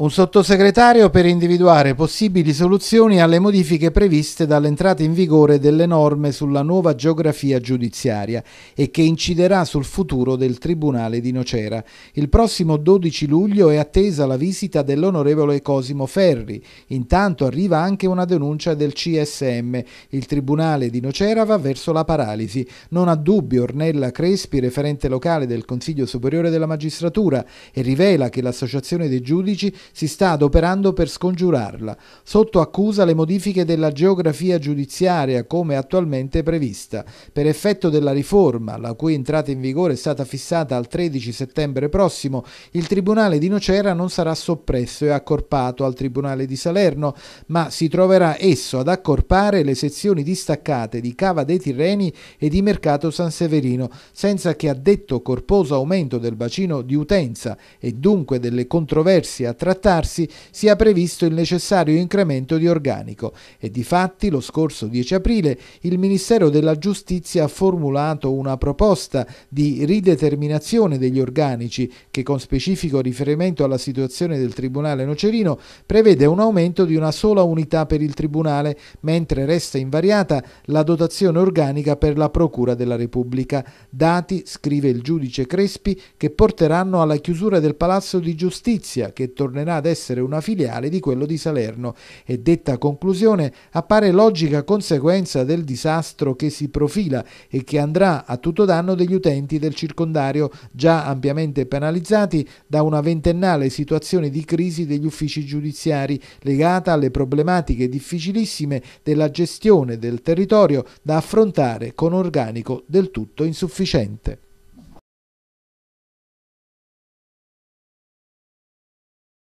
un sottosegretario per individuare possibili soluzioni alle modifiche previste dall'entrata in vigore delle norme sulla nuova geografia giudiziaria e che inciderà sul futuro del Tribunale di Nocera. Il prossimo 12 luglio è attesa la visita dell'onorevole Cosimo Ferri. Intanto arriva anche una denuncia del CSM. Il Tribunale di Nocera va verso la paralisi. Non ha dubbio Ornella Crespi, referente locale del Consiglio Superiore della Magistratura, e rivela che l'Associazione dei Giudici si sta adoperando per scongiurarla, sotto accusa le modifiche della geografia giudiziaria come attualmente prevista, per effetto della riforma, la cui entrata in vigore è stata fissata al 13 settembre prossimo, il Tribunale di Nocera non sarà soppresso e accorpato al Tribunale di Salerno, ma si troverà esso ad accorpare le sezioni distaccate di Cava dei Tirreni e di Mercato San Severino, senza che a detto corposo aumento del bacino di utenza e dunque delle controversie a trattarsi, sia previsto il necessario incremento di organico e di fatti lo scorso 10 aprile il Ministero della Giustizia ha formulato una proposta di rideterminazione degli organici che con specifico riferimento alla situazione del Tribunale Nocerino prevede un aumento di una sola unità per il Tribunale, mentre resta invariata la dotazione organica per la Procura della Repubblica. Dati, scrive il giudice Crespi, che porteranno alla chiusura del Palazzo di Giustizia, che tornerà tornerà ad essere una filiale di quello di Salerno e detta conclusione appare logica conseguenza del disastro che si profila e che andrà a tutto danno degli utenti del circondario già ampiamente penalizzati da una ventennale situazione di crisi degli uffici giudiziari legata alle problematiche difficilissime della gestione del territorio da affrontare con organico del tutto insufficiente.